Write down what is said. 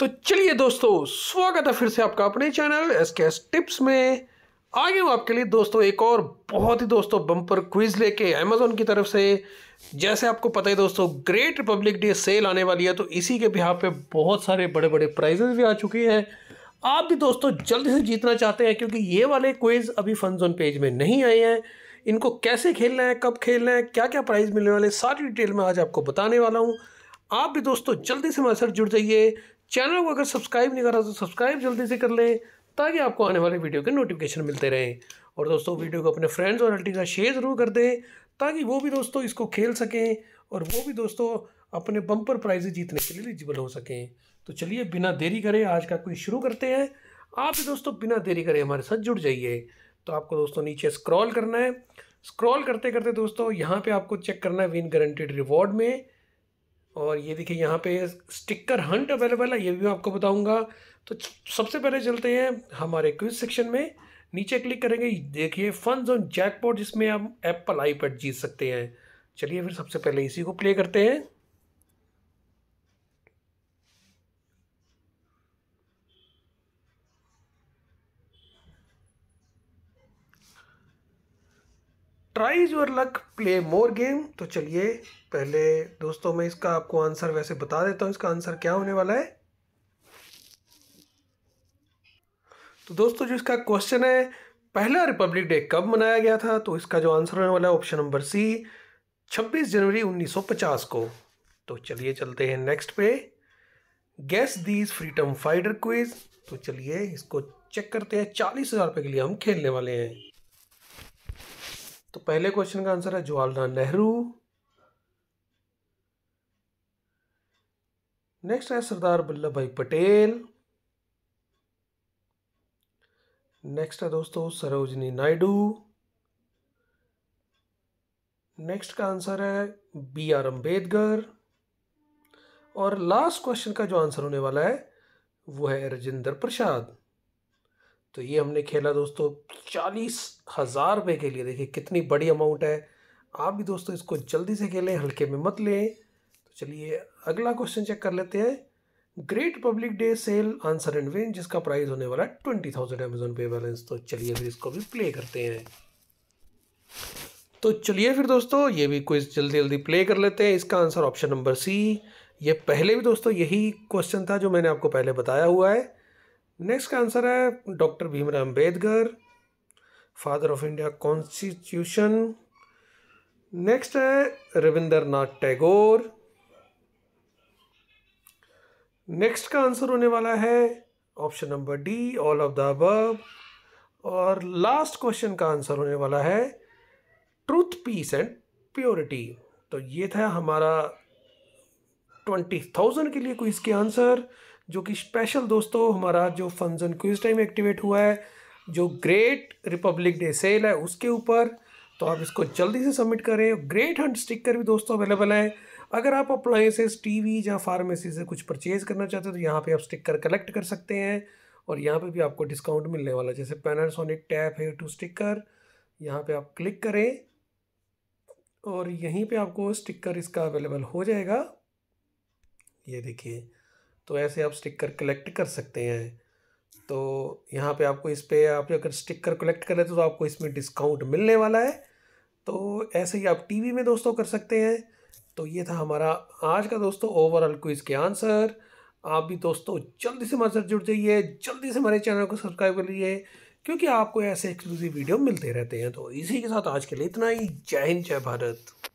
तो चलिए दोस्तों स्वागत है फिर से आपका अपने channel S K S tips में आगे हूँ आपके लिए दोस्तों एक और बहुत ही दोस्तों बम्पर क्विज लेके अमेजोन की तरफ से जैसे आपको पता है दोस्तों ग्रेट रिपब्लिक डे सेल आने वाली है तो इसी के बिहार पे बहुत सारे बड़े बड़े प्राइजेस भी आ चुके हैं आप भी दोस्तों जल्दी से जीतना चाहते हैं क्योंकि ये वाले क्विज़ अभी फन जोन पेज में नहीं आए हैं इनको कैसे खेलना है कब खेलना है क्या क्या प्राइज़ मिलने वाले सारी डिटेल में आज आपको बताने वाला हूँ आप भी दोस्तों जल्दी से हमारे साथ जुड़ जाइए चैनल को अगर सब्सक्राइब नहीं कर रहा तो सब्सक्राइब जल्दी से कर लें ताकि आपको आने वाले वीडियो के नोटिफिकेशन मिलते रहें और दोस्तों वीडियो को अपने फ्रेंड्स और रिलेटिव का शेयर ज़रूर कर दें ताकि वो भी दोस्तों इसको खेल सकें और वो भी दोस्तों अपने बम्पर प्राइजेज जीतने के लिए एलिजिबल हो सकें तो चलिए बिना देरी करें आज का कोई शुरू करते हैं आप भी दोस्तों बिना देरी करें हमारे साथ जुड़ जाइए तो आपको दोस्तों नीचे स्क्रॉल करना है स्क्रॉल करते करते दोस्तों यहाँ पे आपको चेक करना है विन गारंटेड रिवॉर्ड में और ये देखिए यहाँ पे स्टिकर हंट अवेलेबल है ये भी मैं आपको बताऊंगा तो सबसे पहले चलते हैं हमारे क्विज सेक्शन में नीचे क्लिक करेंगे देखिए फन जोन जैकपॉट जिसमें आप एप्पल आईपैड जीत सकते हैं चलिए फिर सबसे पहले इसी को प्ले करते हैं try your luck play more game तो चलिए पहले दोस्तों मैं इसका आपको आंसर वैसे बता देता हूँ इसका आंसर क्या होने वाला है तो दोस्तों जो इसका क्वेश्चन है पहला रिपब्लिक डे कब मनाया गया था तो इसका जो आंसर होने वाला है ऑप्शन नंबर सी 26 जनवरी 1950 को तो चलिए चलते हैं नेक्स्ट पे guess these freedom fighter quiz तो चलिए इसको चेक करते हैं चालीस हज़ार रुपये के लिए हम खेलने वाले हैं तो पहले क्वेश्चन का आंसर है जवाहरलाल नेहरू नेक्स्ट है सरदार वल्लभ भाई पटेल नेक्स्ट है दोस्तों सरोजनी नायडू नेक्स्ट का आंसर है बी आर अम्बेडकर और लास्ट क्वेश्चन का जो आंसर होने वाला है वो है राजेंद्र प्रसाद तो ये हमने खेला दोस्तों चालीस हज़ार रुपये के लिए देखिए कितनी बड़ी अमाउंट है आप भी दोस्तों इसको जल्दी से खेलें हल्के में मत लें तो चलिए अगला क्वेश्चन चेक कर लेते हैं great public day sale answer and win जिसका प्राइस होने वाला है twenty thousand Amazon pay balance तो चलिए फिर इसको भी प्ले करते हैं तो चलिए फिर दोस्तों ये भी क्विज जल्दी जल्दी प्ले कर लेते हैं इसका आंसर ऑप्शन नंबर सी ये पहले भी दोस्तों यही क्वेश्चन था जो मैंने आपको पहले बताया हुआ है नेक्स्ट का आंसर है doctor Bhimrao Ambedkar father of India constitution next है रविंद्रनाथ टैगोर नेक्स्ट का आंसर होने वाला है option number D all of the अब और लास्ट क्वेश्चन का आंसर होने वाला है ट्रूथ पीस एंड प्योरिटी तो ये था हमारा ट्वेंटी थाउजेंड के लिए कोई इसके आंसर जो कि स्पेशल दोस्तों हमारा जो फंक्शन क्विज टाइम एक्टिवेट हुआ है जो ग्रेट रिपब्लिक डे सेल है उसके ऊपर तो आप इसको जल्दी से सबमिट करें ग्रेट हंट स्टिकर भी दोस्तों अवेलेबल है अगर आप अप्लाइंसेस टीवी या फार्मेसी से कुछ परचेज़ करना चाहते हो तो यहाँ पे आप स्टिकर कलेक्ट कर सकते हैं और यहाँ पे भी आपको डिस्काउंट मिलने वाला जैसे पैनासोनिक टैप है टू स्टिकर यहाँ पे आप क्लिक करें और यहीं पे आपको स्टिकर इसका अवेलेबल हो जाएगा ये देखिए तो ऐसे आप स्टिकर कलेक्ट कर सकते हैं तो यहाँ पे आपको इस पर आप अगर स्टिकर कलेक्ट कर रहे थे तो आपको इसमें डिस्काउंट मिलने वाला है तो ऐसे ही आप टीवी में दोस्तों कर सकते हैं तो ये था हमारा आज का दोस्तों ओवरऑल क्विज़ के आंसर आप भी दोस्तों जल्दी से हमारे साथ जुड़ जाइए जल्दी से हमारे चैनल को सब्सक्राइब कर लीजिए क्योंकि आपको ऐसे एक्सक्लूसिव वीडियो मिलते रहते हैं तो इसी के साथ आज के लिए इतना ही जय हिंद जय भारत